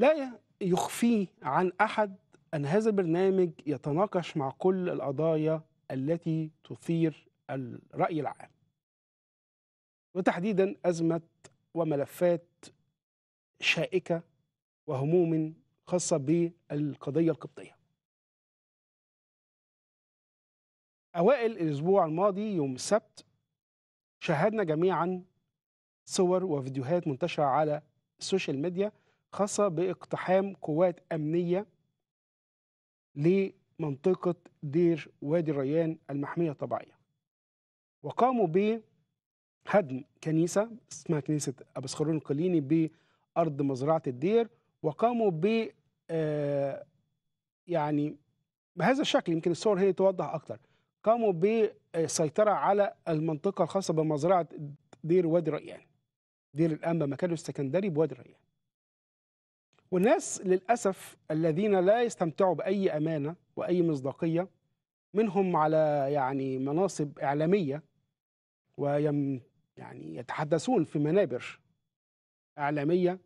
لا يخفيه عن أحد أن هذا البرنامج يتناقش مع كل القضايا التي تثير الرأي العام وتحديدا أزمة وملفات شائكة وهموم خاصة بالقضية القبطية أوائل الأسبوع الماضي يوم السبت شاهدنا جميعا صور وفيديوهات منتشرة على السوشيال ميديا خاصة باقتحام قوات أمنية لمنطقة دير وادي الريان المحمية الطبيعية وقاموا بهدم كنيسة اسمها كنيسة أبو سخرون القليني بأرض مزرعة الدير وقاموا ب آه، يعني بهذا الشكل يمكن الصور هي توضح أكتر قاموا بسيطرة على المنطقة الخاصة بمزرعة دير وادي الريان دير الأنبا مكانه السكندري بوادي الريان وناس للأسف الذين لا يستمتعوا بأي أمانة وأي مصداقية منهم على يعني مناصب إعلامية ويم يعني يتحدثون في منابر إعلامية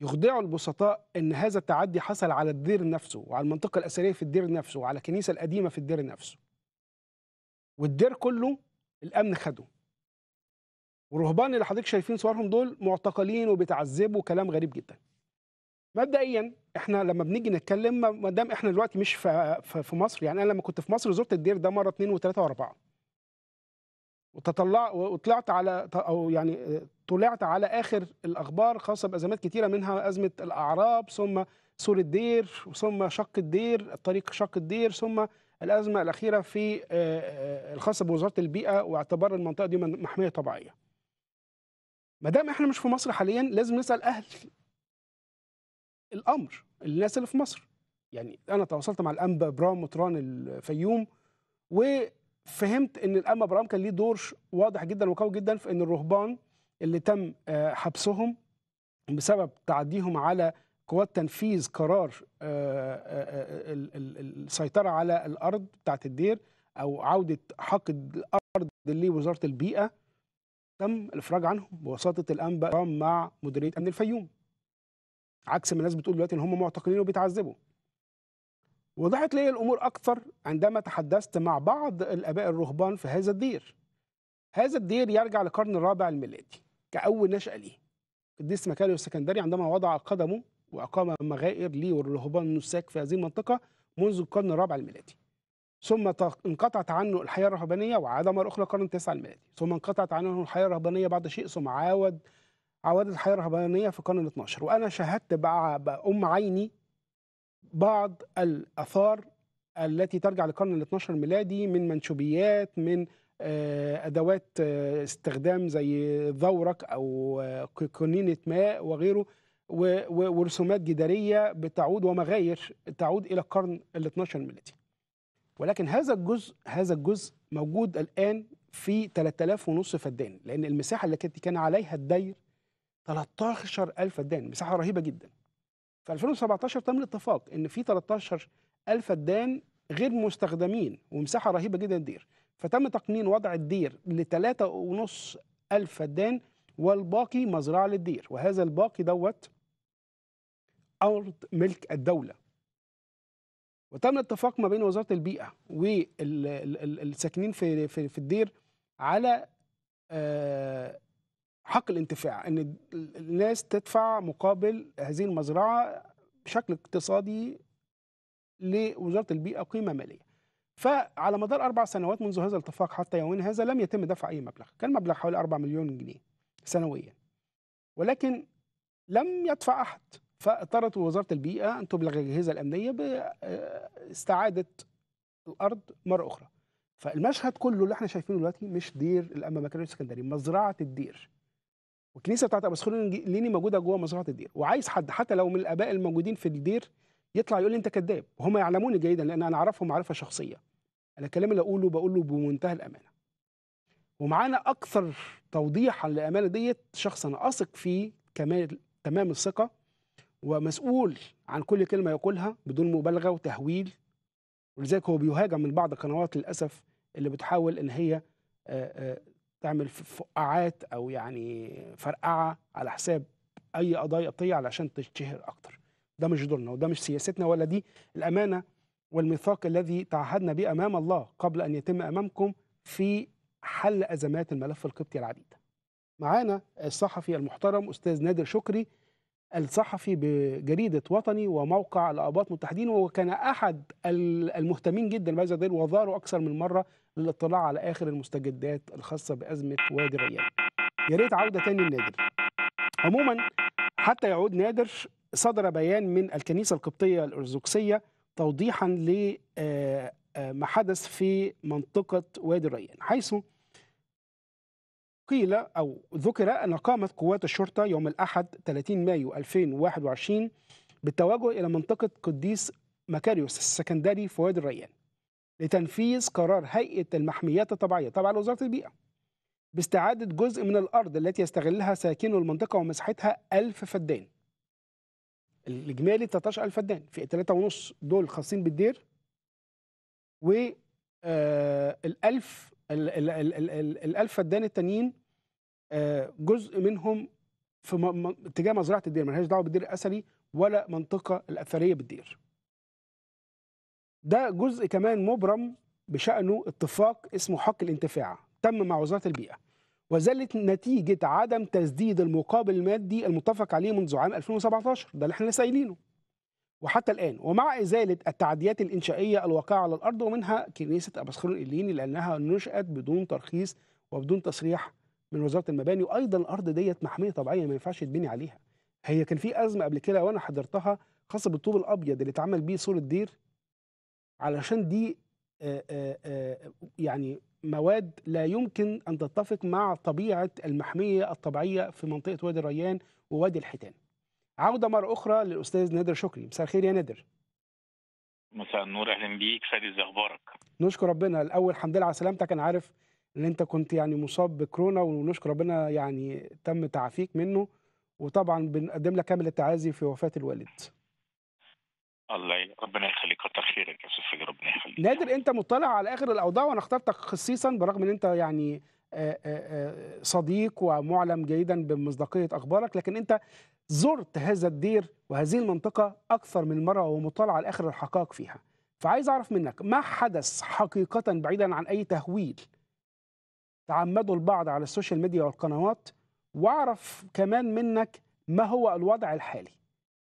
يخدعوا البسطاء ان هذا التعدي حصل على الدير نفسه وعلى المنطقه الاثريه في الدير نفسه وعلى الكنيسه القديمه في الدير نفسه والدير كله الامن خده والرهبان اللي حضرتك شايفين صورهم دول معتقلين وبيتعذبوا وكلام غريب جدا مبدئيا احنا لما بنيجي نتكلم ما دام احنا دلوقتي مش في, في مصر يعني انا لما كنت في مصر زرت الدير ده مره اثنين وثلاثه واربعه وتطلع وطلعت على او يعني طلعت على اخر الاخبار خاصه بازمات كثيره منها ازمه الاعراب ثم سور الدير ثم شق الدير طريق شق الدير ثم الازمه الاخيره في آه، آه، الخاصه بوزاره البيئه واعتبار المنطقه دي محميه طبيعيه ما دام احنا مش في مصر حاليا لازم نسال اهل الامر الناس اللي في مصر يعني انا تواصلت مع الانبا برام مطران الفيوم وفهمت ان الانبا برام كان ليه دور واضح جدا وقوي جدا في ان الرهبان اللي تم آه، حبسهم بسبب تعديهم على قوات تنفيذ قرار آه، آه، السيطره على الارض بتاعت الدير او عوده حق الارض لوزاره البيئه تم الافراج عنهم بوساطه الانبا مع مديريه امن الفيوم عكس ما الناس بتقول دلوقتي ان هم معتقلين وبيتعذبوا وضحت لي الامور اكثر عندما تحدثت مع بعض الاباء الرهبان في هذا الدير هذا الدير يرجع للقرن الرابع الميلادي كاول نشاه ليه قديس مكاريو السكندري عندما وضع قدمه واقام مغائر لي والرهبان النساك في هذه المنطقه منذ القرن الرابع الميلادي ثم انقطعت عنه الحياه الرهبانيه وعاد مره اخرى القرن التاسع الميلادي ثم انقطعت عنه الحياه الرهبانيه بعد شيء ثم عاود عوادد حياه رهبانيه في القرن ال12 وانا شاهدت بام عيني بعض الاثار التي ترجع للقرن ال12 ميلادي من منشوبيات من آه، ادوات آه، استخدام زي ذورق او آه، كونينه ماء وغيره ورسومات جداريه بتعود ومغاير تعود الى القرن ال12 الميلادي ولكن هذا الجزء هذا الجزء موجود الان في 3000 ونص فدان لان المساحه التي كان عليها الدير 13000 فدان مساحه رهيبه جدا في 2017 تم الاتفاق ان في 13000 فدان غير مستخدمين ومساحه رهيبه جدا دير فتم تقنين وضع الدير ل 3.5 ألف فدان والباقي مزرعة للدير وهذا الباقي دوت أرض ملك الدولة وتم الاتفاق ما بين وزارة البيئة والساكنين في, في, في الدير على آه، حق الانتفاع ان الناس تدفع مقابل هذه المزرعه بشكل اقتصادي لوزاره البيئه قيمه ماليه فعلى مدار اربع سنوات منذ هذا الاتفاق حتى يومنا هذا لم يتم دفع اي مبلغ كان مبلغ حوالي 4 مليون جنيه سنويا ولكن لم يدفع احد فاضطرت وزاره البيئه ان تبلغ الاجهزه الامنيه باستعاده آه، الارض مره اخرى فالمشهد كله اللي احنا شايفينه دلوقتي مش دير الامام الامامكريه الاسكندري مزرعه الدير والكنيسه بتاعت ابو سخير ليني موجوده جوه مزرعه الدير وعايز حد حتى لو من الاباء الموجودين في الدير يطلع يقول لي انت كذاب وهم يعلموني جيدا لان انا اعرفهم معرفه شخصيه انا الكلام اللي اقوله بقوله بمنتهى الامانه ومعانا اكثر توضيحا للامانه ديت شخص انا اثق فيه كمال تمام الثقه ومسؤول عن كل كلمه يقولها بدون مبالغه وتهويل ولذلك هو بيهاجم من بعض القنوات للاسف اللي بتحاول ان هي تعمل فقاعات او يعني فرقعه على حساب اي قضايا قبطيه علشان تشتهر اكتر ده مش دورنا وده مش سياستنا ولا دي الامانه والميثاق الذي تعهدنا به امام الله قبل ان يتم امامكم في حل ازمات الملف القبطي العديده معانا الصحفي المحترم استاذ نادر شكري الصحفي بجريدة وطني وموقع الآباط متحدين وكان أحد المهتمين جدا بهذا الدليل وظهروا أكثر من مرة للاطلاع على آخر المستجدات الخاصة بأزمة وادي الريان يا ريت عودة تاني لنادر عموما حتى يعود نادر صدر بيان من الكنيسة القبطية الأرثوذكسية توضيحا لما آه، آه، حدث في منطقة وادي الريان حيث قيل أو ذكر أن قامت قوات الشرطة يوم الأحد 30 مايو 2021 بالتوجه إلى منطقة قديس مكاريوس السكندري في وادي الريان لتنفيذ قرار هيئة المحميات الطبيعية تبع لوزارة البيئة باستعادة جزء من الأرض التي يستغلها ساكنو المنطقة ومساحتها 1000 فدان الإجمالي 13000 فدان في 3.5 دول خاصين بالدير و آه، ال 1000 الألف فدان التانيين آه، جزء منهم في اتجاه مزرعة الدير ملهاش دعوة بالدير الأثري ولا منطقة الأثرية بالدير ده جزء كمان مبرم بشأنه اتفاق اسمه حق الانتفاع تم مع وزارة البيئة وذلك نتيجة عدم تسديد المقابل المادي المتفق عليه منذ عام 2017 ده اللي احنا سايلينه. وحتى الآن ومع إزالة التعديات الإنشائية الواقعة على الأرض ومنها كنيسة أبسخرون الليني لأنها نشأت بدون ترخيص وبدون تصريح من وزارة المباني وأيضا الأرض ديت محمية طبيعية ما ينفعش يتبني عليها هي كان في أزمة قبل كده وأنا حضرتها خاصة بالطوب الأبيض اللي اتعمل بيه سور الدير علشان دي آآ آآ يعني مواد لا يمكن أن تتفق مع طبيعة المحمية الطبيعية في منطقة وادي الريان ووادي الحيتان عوده مره اخرى للاستاذ نادر شكري مساء الخير يا نادر مساء النور اهلا بيك فادي ازي اخبارك نشكر ربنا الاول الحمد لله على سلامتك انا عارف ان انت كنت يعني مصاب بكورونا ونشكر ربنا يعني تم تعافيك منه وطبعا بنقدم لك كامل التعازي في وفاه الوالد الله ربنا يخليك كتر خيرك يا استاذ ربنا يخليك نادر انت مطلع على اخر الاوضاع وانا اخترتك خصيصا برغم ان انت يعني صديق ومعلم جيدا بمصداقيه اخبارك لكن انت زرت هذا الدير وهذه المنطقة أكثر من مرة ومطالعة لآخر الحقائق فيها فعايز أعرف منك ما حدث حقيقة بعيدا عن أي تهويل تعمده البعض على السوشيال ميديا والقنوات واعرف كمان منك ما هو الوضع الحالي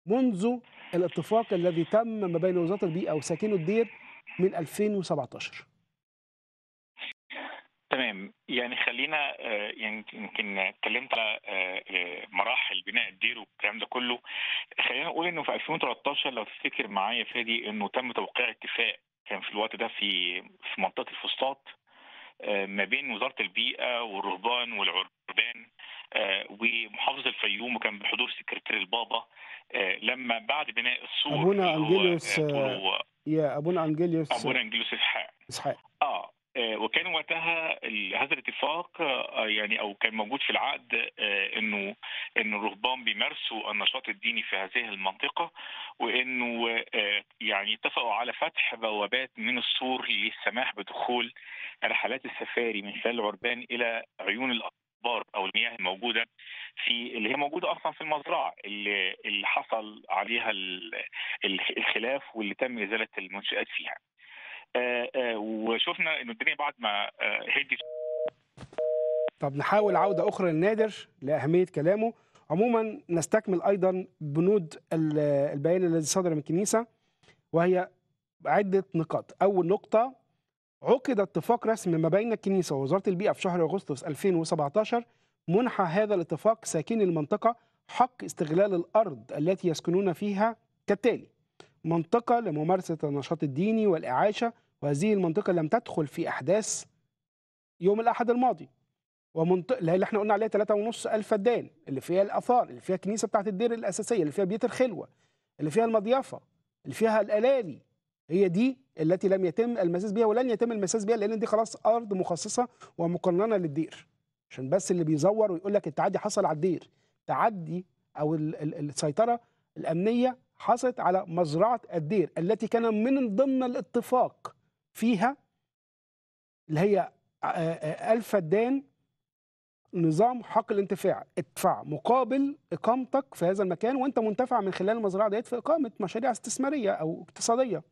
منذ الاتفاق الذي تم ما بين وزارة البيئة وساكنه الدير من 2017 تمام يعني خلينا آه، يعني يمكن اتكلمت على آه، آه، مراحل بناء الدير والكلام ده كله خلينا نقول انه في 2013 لو تفتكر معايا فادي انه تم توقيع اتفاق كان في الوقت ده في في منطقه الفسطاط ما بين وزاره البيئه والرهبان والعربان ومحافظ الفيوم وكان بحضور سكرتير البابا لما بعد بناء السور ابونا انجليوس يا ابونا انجليوس ابونا انجليوس اسحاق اسحاق اه آه، وكان وقتها هذا الاتفاق آه، يعني او كان موجود في العقد آه، انه ان الرهبان بيمارسوا النشاط الديني في هذه المنطقه وانه يعني اتفقوا على فتح بوابات من السور للسماح بدخول رحلات السفاري من خلال العربان الى عيون الابار او المياه الموجوده في اللي هي موجوده اصلا في المزرعه اللي, اللي حصل عليها الخلاف واللي تم ازاله المنشات فيها. آه، آه، وشفنا انه الدنيا بعد ما آه، هدي طب نحاول عوده اخرى للنادر لاهميه كلامه عموما نستكمل ايضا بنود البيان الذي صدر من الكنيسه وهي عده نقاط اول نقطه عقد اتفاق رسمي ما بين الكنيسه ووزاره البيئه في شهر اغسطس 2017 منحى هذا الاتفاق ساكني المنطقه حق استغلال الارض التي يسكنون فيها كالتالي منطقه لممارسه النشاط الديني والاعاشه وهذه المنطقة لم تدخل في أحداث يوم الأحد الماضي ومنطقة اللي احنا قلنا عليها 3.5 ألف فدان اللي فيها الآثار اللي فيها الكنيسة بتاعت الدير الأساسية اللي فيها بيت الخلوة اللي فيها المضيافة اللي فيها الألالي هي دي التي لم يتم المساس بها ولن يتم المساس بها لأن دي خلاص أرض مخصصة ومقننة للدير عشان بس اللي بيزور ويقول لك التعدي حصل على الدير تعدي أو السيطرة الأمنية حصلت على مزرعة الدير التي كان من ضمن الاتفاق فيها اللي هي ألف دان نظام حق الانتفاع ادفع مقابل اقامتك في هذا المكان وانت منتفع من خلال المزرعه ديت في اقامه مشاريع استثماريه او اقتصاديه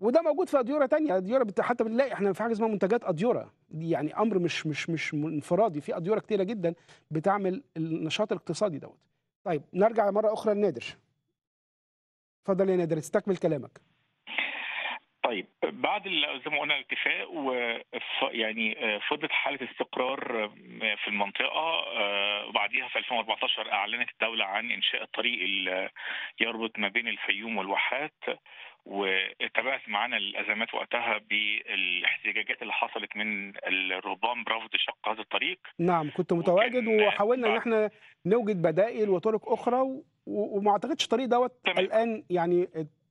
وده موجود في اديوره تانية اديوره حتى بنلاقي احنا في حاجه اسمها منتجات اديوره يعني امر مش مش مش انفرادي في اديوره كتيره جدا بتعمل النشاط الاقتصادي دوت طيب نرجع مره اخرى لنادر اتفضل يا نادر استكمل كلامك طيب بعد زي ما قلنا الاتفاق و يعني آه، فضلت حاله استقرار آه، في المنطقه آه، وبعديها في 2014 اعلنت الدوله عن انشاء الطريق اللي يربط ما بين الفيوم والواحات وتابعت معانا الازمات وقتها بالاحتجاجات اللي حصلت من الرهبان برفض شق هذا الطريق نعم كنت متواجد وحاولنا ان احنا نوجد بدائل وطرق اخرى وما اعتقدش الطريق دوت الان يعني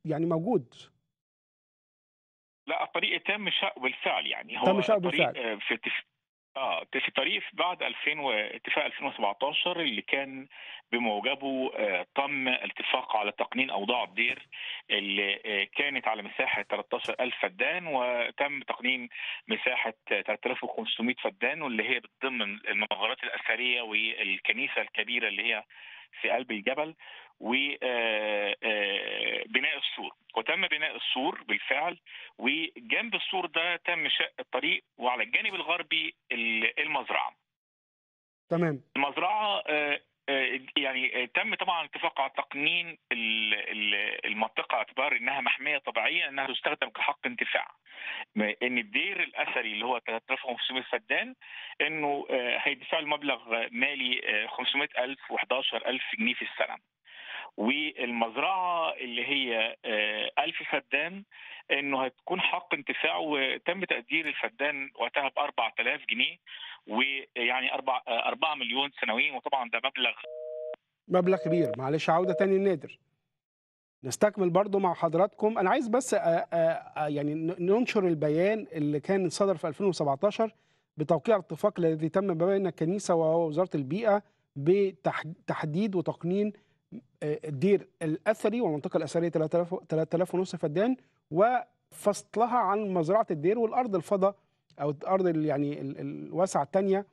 يعني موجود لا الطريق تم شق بالفعل يعني هو تم شق بالفعل في تف... اه في آه، طريق بعد 2000 واتفاق 2017 اللي كان بموجبه آه، تم الاتفاق على تقنين اوضاع الدير اللي آه، كانت على مساحه 13000 فدان وتم تقنين مساحه 3500 فدان واللي هي بتضم المغارات الاثريه والكنيسه الكبيره اللي هي في قلب الجبل وبناء آه، آه، السور وتم بناء السور بالفعل وجنب السور ده تم شق الطريق وعلى الجانب الغربي المزرعه تمام المزرعه آه، يعني تم طبعا اتفاق على تقنين المنطقه اعتبار انها محميه طبيعيه انها تستخدم كحق انتفاع ان الدير الاثري اللي هو 3500 فدان انه هيدفع له مبلغ مالي 500000 و11000 جنيه في السنه والمزرعه اللي هي آه، ألف فدان انه هتكون حق انتفاع وتم تقدير الفدان وقتها ب 4000 جنيه ويعني 4 4 آه، مليون سنويا وطبعا ده مبلغ مبلغ كبير معلش عوده تاني النادر نستكمل برضو مع حضراتكم انا عايز بس آآ آه، آآ يعني ننشر البيان اللي كان صدر في 2017 بتوقيع الاتفاق الذي تم ما بين الكنيسه ووزاره البيئه بتحديد وتقنين الدير الاثري والمنطقه الاثريه 3000 ونص فدان وفصلها عن مزرعه الدير والارض الفضاء او الارض يعني الواسعه الثانيه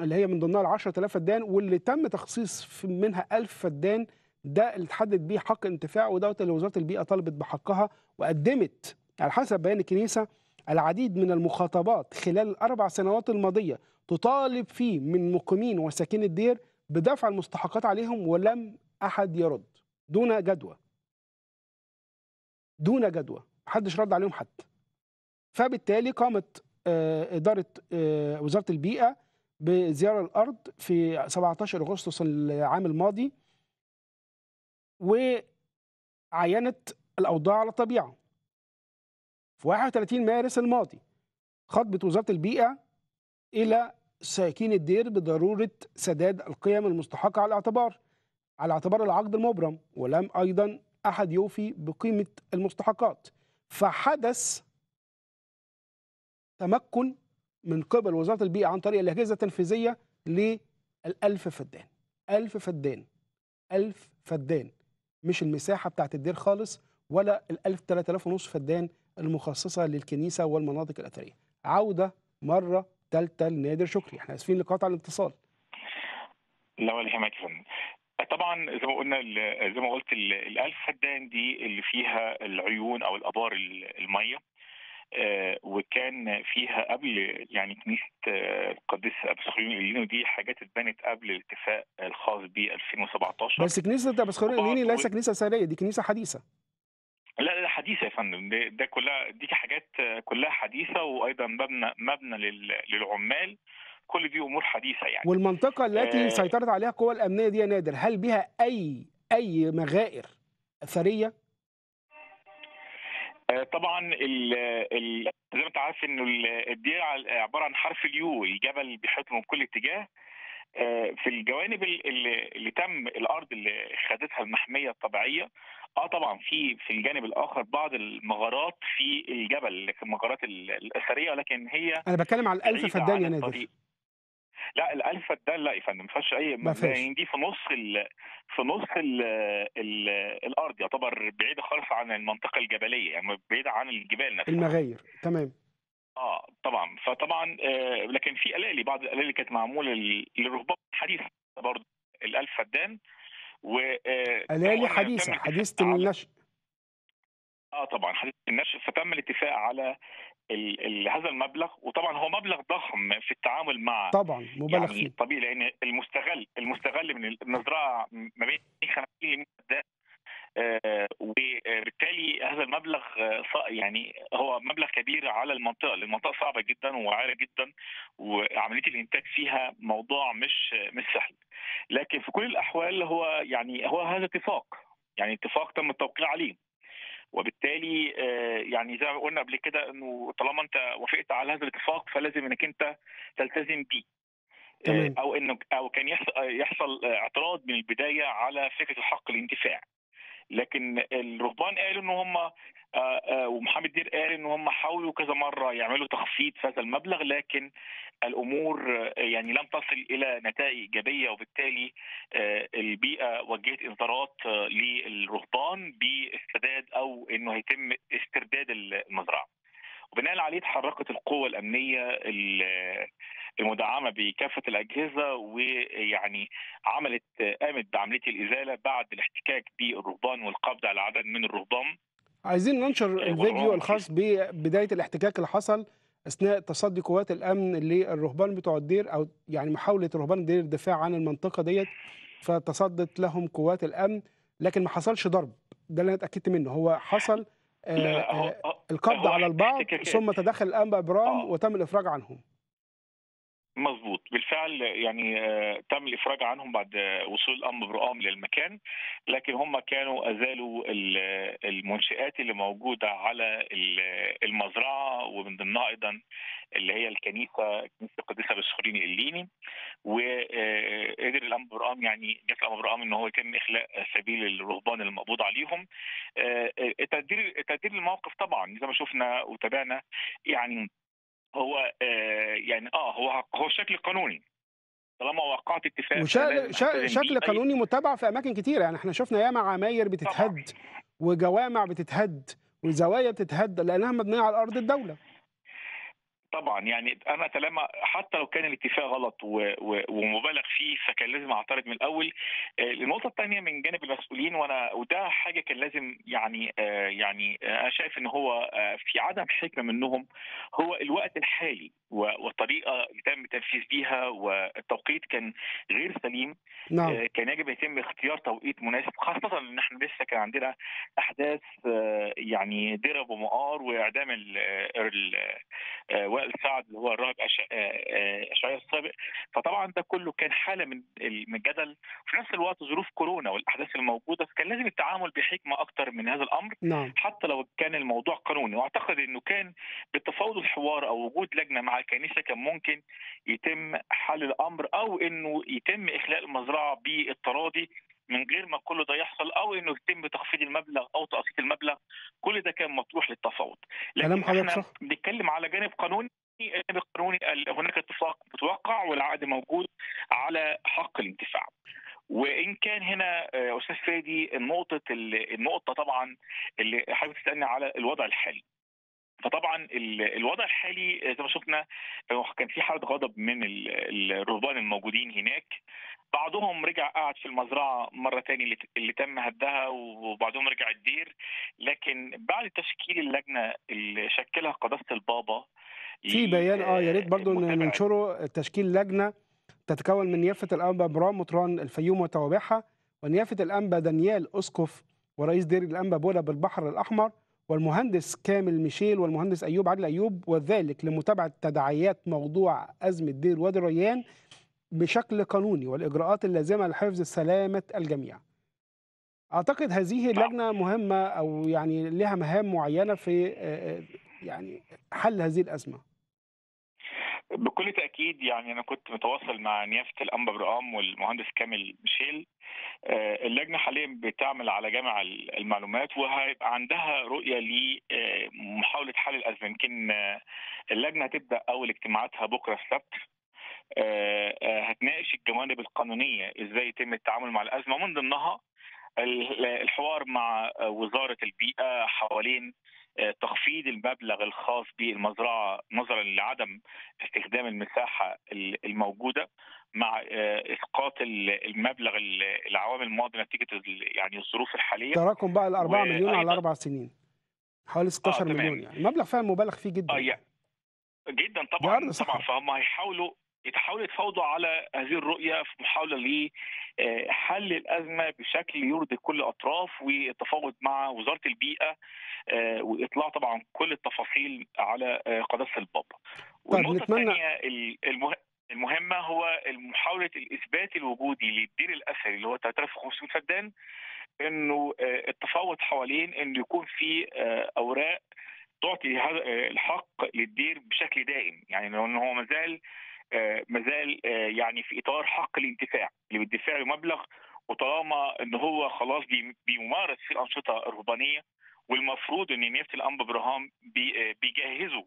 اللي هي من ضمنها ال 10000 فدان واللي تم تخصيص منها 1000 فدان ده اللي اتحدد بيه حق انتفاع ودوت اللي وزاره البيئه طلبت بحقها وقدمت على حسب بيان الكنيسه العديد من المخاطبات خلال الاربع سنوات الماضيه تطالب فيه من مقيمين وساكن الدير بدفع المستحقات عليهم ولم أحد يرد دون جدوى دون جدوى محدش رد عليهم حتى فبالتالي قامت آه، إدارة آه، وزارة البيئة بزيارة الأرض في 17 أغسطس العام الماضي وعينت الأوضاع على الطبيعة في 31 مارس الماضي خطبت وزارة البيئة إلى ساكين الدير بضرورة سداد القيم المستحقة على الاعتبار على اعتبار العقد المبرم ولم أيضا أحد يوفي بقيمة المستحقات فحدث تمكن من قبل وزارة البيئة عن طريق الأجهزة التنفيذية للألف فدان ألف فدان ألف فدان مش المساحة بتاعت الدير خالص ولا الألف تلاتة آلاف ونص فدان المخصصة للكنيسة والمناطق الأثرية عودة مرة ثالثه لنادر شكري احنا آسفين لقطع الاتصال لا ولا يهمك يا فندم طبعا زي ما قلنا زي ما قلت الالف فدان دي اللي فيها العيون او الابار الميه آه، وكان فيها قبل يعني كنيسه آه، القديس ابسخيون الليني دي حاجات اتبنت قبل الاتفاق الخاص ب 2017 بس كنيسه ابسخيون الليني ليس كنيسه ساريه دي كنيسه حديثه لا لا حديثه يا فندم ده كلها دي حاجات آه، كلها حديثه وايضا مبنى مبنى للعمال كل دي امور حديثه يعني والمنطقه التي آه سيطرت عليها القوى الامنيه دي يا نادر هل بها اي اي مغائر اثريه آه، طبعا ال ال زي ما انت عارف انه الديره عباره عن حرف اليو الجبل بيحيط من كل اتجاه آه، في الجوانب اللي, اللي تم الارض اللي خدتها المحميه الطبيعيه اه طبعا في في الجانب الاخر بعض المغارات في الجبل المغارات الاثريه ولكن هي انا بتكلم على الالف فدان يا نادر لا الالف الدال لا يا فندم ما فيهاش اي ما يعني دي في نص الـ في نص الـ الـ الارض يعتبر بعيده خالص عن المنطقه الجبليه يعني بعيده عن الجبال نفسها المغاير تمام اه طبعا فطبعا آه لكن في الالي بعض الالي كانت معموله للرهبان الحديث برضه الالف فدان و آه، الالي حديثه حديثه النشء اه طبعا حديثه النشء فتم الاتفاق على هذا المبلغ وطبعا هو مبلغ ضخم في التعامل مع طبعا مبالغ يعني فيه طبيعي لان المستغل المستغل من المزرعه ما بين 50 ده آه، وبالتالي هذا المبلغ آه، يعني هو مبلغ كبير على المنطقه، المنطقه صعبه جدا وعاليه جدا وعمليه الانتاج فيها موضوع مش مش سهل. لكن في كل الاحوال هو يعني هو هذا اتفاق يعني اتفاق تم التوقيع عليه وبالتالي آه، يعني زي ما قلنا قبل كده انه طالما انت وافقت على هذا الاتفاق فلازم انك انت تلتزم بيه آه، او انه او كان يحصل اعتراض من البدايه على فكره الحق الانتفاع لكن الرهبان قالوا ان هم آه، آه، ومحمد دير قال ان هم حاولوا كذا مره يعملوا تخفيض في هذا المبلغ لكن الامور آه، يعني لم تصل الى نتائج ايجابيه وبالتالي البيئه وجهت انذارات للرهبان بالسداد او انه هيتم استرداد المزرعه. وبناء عليه اتحركت القوى الامنيه المدعمه بكافه الاجهزه ويعني عملت قامت بعمليه الازاله بعد الاحتكاك بالرهبان والقبض على عدد من الرهبان عايزين ننشر إيه، الفيديو الخاص ببدايه الاحتكاك اللي حصل اثناء تصدي قوات الامن للرهبان بتوع الدير او يعني محاوله رهبان الدير الدفاع عن المنطقه ديت فتصدت لهم قوات الامن لكن ما حصلش ضرب ده اللي انا اتاكدت منه هو حصل آه،, آه آه القبض على البعض ثم تدخل الانبا ابرام آه. وتم الافراج عنهم مظبوط بالفعل يعني آه، تم الافراج عنهم بعد آه، وصول الامر برئام للمكان لكن هم كانوا ازالوا آه، المنشات اللي موجوده على المزرعه ومن ضمنها ايضا اللي هي الكنيسه كنيسه القديسه بسخورين الليني وقدر الامر برئام يعني جت الامر برئام ان هو يتم اخلاء سبيل الرهبان المقبوض عليهم تقدير تقدير الموقف طبعا زي ما شفنا وتابعنا يعني هو آه، يعني اه هو هو شكل قانوني طالما وقعت اتفاق وشكل شكل طيب. قانوني متبع في اماكن كتيره يعني احنا شفنا ياما عماير بتتهد طبعا. وجوامع بتتهد وزوايا بتتهد لانها مبنيه على ارض الدوله طبعا يعني انا طالما حتى لو كان الاتفاق غلط ومبالغ فيه فكان لازم اعترض من الاول آه، النقطه الثانيه من جانب المسؤولين وانا وده حاجه كان لازم يعني آه، يعني انا شايف ان هو آه، في عدم حكمه منهم هو الوقت الحالي والطريقه اللي تم التنفيذ بيها والتوقيت كان غير سليم نعم. كان يجب يتم اختيار توقيت مناسب خاصه ان احنا لسه كان عندنا احداث يعني درب ومقار واعدام ال وائل سعد اللي هو الرائد آه، آه، اشعيا السابق فطبعا ده كله كان حاله من الجدل وفي نفس الوقت ظروف كورونا والاحداث الموجوده فكان لازم التعامل بحكمه اكتر من هذا الامر نعم. حتى لو كان الموضوع قانوني واعتقد انه كان بالتفاوض الحوار او وجود لجنه مع الكنيسه كان ممكن يتم حل الامر او انه يتم اخلاء المزرعه بالتراضي من غير ما كل ده يحصل او انه يتم تخفيض المبلغ او تقسيط المبلغ كل ده كان مطروح للتفاوض لكن احنا بنتكلم على جانب قانوني الجانب القانوني هناك اتفاق متوقع والعقد موجود على حق الانتفاع وان كان هنا آه، استاذ فادي نقطه النقطه طبعا اللي حابب تسالني على الوضع الحالي فطبعا الوضع الحالي زي ما شفنا آه، كان في حاله غضب من الرهبان الموجودين هناك بعضهم رجع قعد في المزرعه مره تاني اللي تم هدها وبعضهم رجع الدير لكن بعد تشكيل اللجنه اللي شكلها قداسه البابا في بيان اه يا ريت آه، برضه ننشره تشكيل لجنه تتكون من يافه الانبا برام مطران الفيوم وتوابعها ونيافه الانبا دانيال اسقف ورئيس دير الانبا بولا بالبحر الاحمر والمهندس كامل ميشيل والمهندس أيوب عادل أيوب وذلك لمتابعة تداعيات موضوع أزمة دير وادي الريان بشكل قانوني والإجراءات اللازمة لحفظ سلامة الجميع أعتقد هذه اللجنة نعم. مهمة أو يعني لها مهام معينة في آه، آه، يعني حل هذه الأزمة بكل تاكيد يعني انا كنت متواصل مع نيافه الانبا برقام والمهندس كامل ميشيل آه، اللجنه حاليا بتعمل على جمع المعلومات وهيبقى عندها رؤيه لمحاوله آه، حل الازمه يمكن آه، اللجنه هتبدا اول اجتماعاتها بكره السبت هتناقش الجوانب القانونيه ازاي يتم التعامل مع الازمه من ضمنها الحوار مع وزاره البيئه حوالين آه، تخفيض المبلغ الخاص بالمزرعه نظرا لعدم استخدام المساحه الموجوده مع آه، اسقاط المبلغ العوام الماضي نتيجه يعني الظروف الحاليه تراكم بقى ال 4 مليون على اربع سنين حوالي 16 آه مليون يعني مبلغ فعلا مبالغ فيه جدا آه جدا طبعا طبعا فهم هيحاولوا يتحاولوا يتفاوضوا على هذه الرؤيه في محاوله حل الازمه بشكل يرضي كل الاطراف والتفاوض مع وزاره البيئه آه، واطلاع طبعا كل التفاصيل على آه، قداسه البابا طيب، والنقطه الثانيه المهمه هو محاوله الاثبات الوجودي للدير الاثري اللي هو 3500 فدان انه آه، التفاوض حوالين انه يكون في اوراق تعطي هذا الحق للدير بشكل دائم يعني ان هو مازال مازال يعني في اطار حق الانتفاع اللي بيدفع له مبلغ وطالما ان هو خلاص بيمارس في انشطه رهبانيه والمفروض ان نيابه الانبا ابراهام بيجهزوا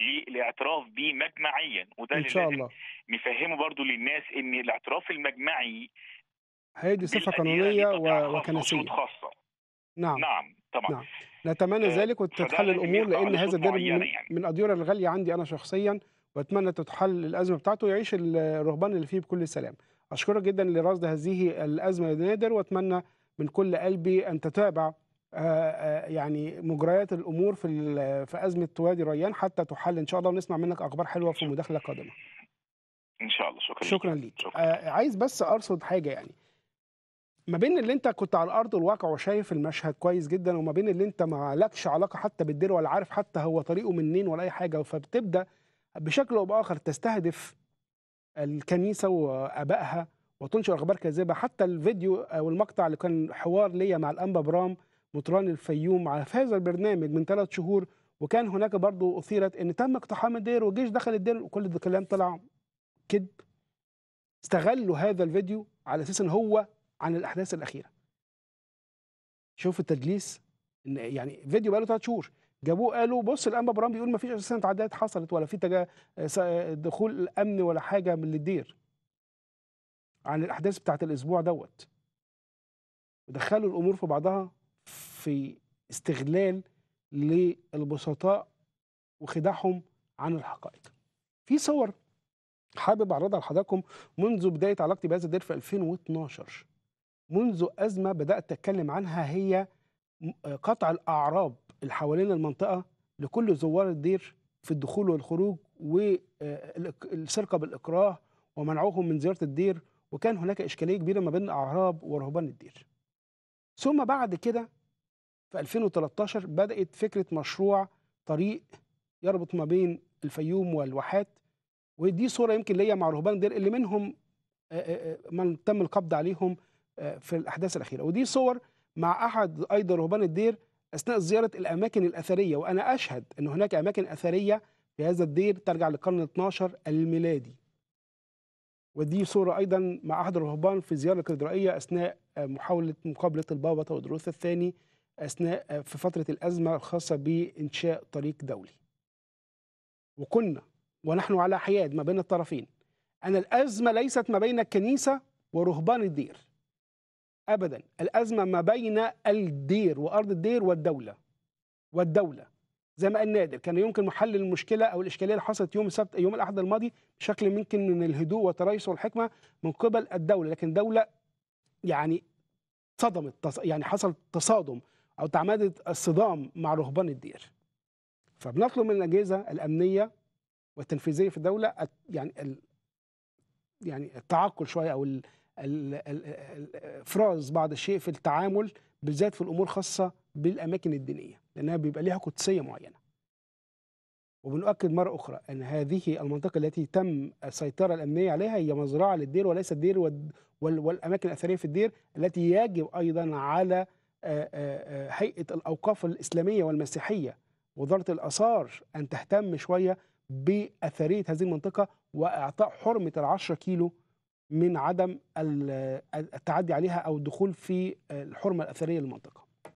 للاعتراف به مجمعيا وده ان شاء الله نفهمه برضو للناس ان الاعتراف المجمعي هيدي صفه قانونيه وكنسيه خاصه نعم نعم طبعا نعم. نتمنى آه ذلك وتتحل الامور لان هذا الجانب من, يعني. من الاديره الغاليه عندي انا شخصيا واتمنى تتحل الازمه بتاعته ويعيش الرهبان اللي فيه بكل سلام أشكرك جدا لرصد هذه الأزمة يا نادر وأتمنى من كل قلبي أن تتابع آه، آه، يعني مجريات الأمور في في أزمة وادي ريان حتى تحل إن شاء الله ونسمع منك أخبار حلوة في مداخلة قادمة. إن شاء الله شكرا شكرا ليك. شكرا. آه، عايز بس أرصد حاجة يعني ما بين اللي انت كنت على ارض الواقع وشايف المشهد كويس جدا وما بين اللي انت ما لكش علاقه حتى بالدير ولا عارف حتى هو طريقه منين ولا اي حاجه فبتبدا بشكل او باخر تستهدف الكنيسه وابائها وتنشر اخبار كاذبه حتى الفيديو او المقطع اللي كان حوار ليا مع الانبا برام مطران الفيوم على في هذا البرنامج من ثلاث شهور وكان هناك برضو اثيرت ان تم اقتحام الدير وجيش دخل الدير وكل الكلام طلع كذب استغلوا هذا الفيديو على اساس ان هو عن الاحداث الاخيره شوف التدليس يعني فيديو بقاله ثلاث شهور جابوه قالوا بص الانبا برام بيقول ما فيش اساسا تعديات حصلت ولا في دخول امن ولا حاجه من الدير عن الاحداث بتاعت الاسبوع دوت ودخلوا الامور في بعضها في استغلال للبسطاء وخداعهم عن الحقائق في صور حابب اعرضها لحضراتكم منذ بدايه علاقتي بهذا الدير في 2012 منذ ازمه بدات اتكلم عنها هي قطع الاعراب اللي حوالين المنطقه لكل زوار الدير في الدخول والخروج والسرقه آه، بالاكراه ومنعوهم من زياره الدير وكان هناك اشكاليه كبيره ما بين اعراب ورهبان الدير. ثم بعد كده في 2013 بدات فكره مشروع طريق يربط ما بين الفيوم والواحات ودي صوره يمكن ليا مع رهبان الدير اللي منهم آه، آه، من تم القبض عليهم في الاحداث الاخيره ودي صور مع احد ايضا رهبان الدير اثناء زياره الاماكن الاثريه وانا اشهد ان هناك اماكن اثريه في هذا الدير ترجع للقرن 12 الميلادي ودي صوره ايضا مع احد الرهبان في زياره الكاتدرائيه اثناء محاوله مقابله البابا تودروس الثاني اثناء في فتره الازمه الخاصه بانشاء طريق دولي وكنا ونحن على حياد ما بين الطرفين ان الازمه ليست ما بين الكنيسه ورهبان الدير ابدا الازمه ما بين الدير وارض الدير والدوله والدوله زي ما قال نادر كان يمكن محل المشكله او الاشكاليه اللي حصلت يوم السبت يوم الاحد الماضي بشكل ممكن من الهدوء والتريث والحكمه من قبل الدوله لكن دوله يعني صدمت يعني حصل تصادم او تعمدت الصدام مع رهبان الدير فبنطلب من الاجهزه الامنيه والتنفيذيه في الدوله يعني يعني التعقل شويه او افراز بعض الشيء في التعامل بالذات في الامور الخاصه بالاماكن الدينيه لانها بيبقى ليها قدسيه معينه وبنؤكد مرة أخرى أن هذه المنطقة التي تم السيطرة الأمنية عليها هي مزرعة للدير وليس الدير والأماكن الأثرية في الدير التي يجب أيضا على هيئة الأوقاف الإسلامية والمسيحية وزارة الآثار أن تهتم شوية بأثرية هذه المنطقة وإعطاء حرمة العشرة كيلو من عدم التعدي عليها او الدخول في الحرمه الاثريه للمنطقه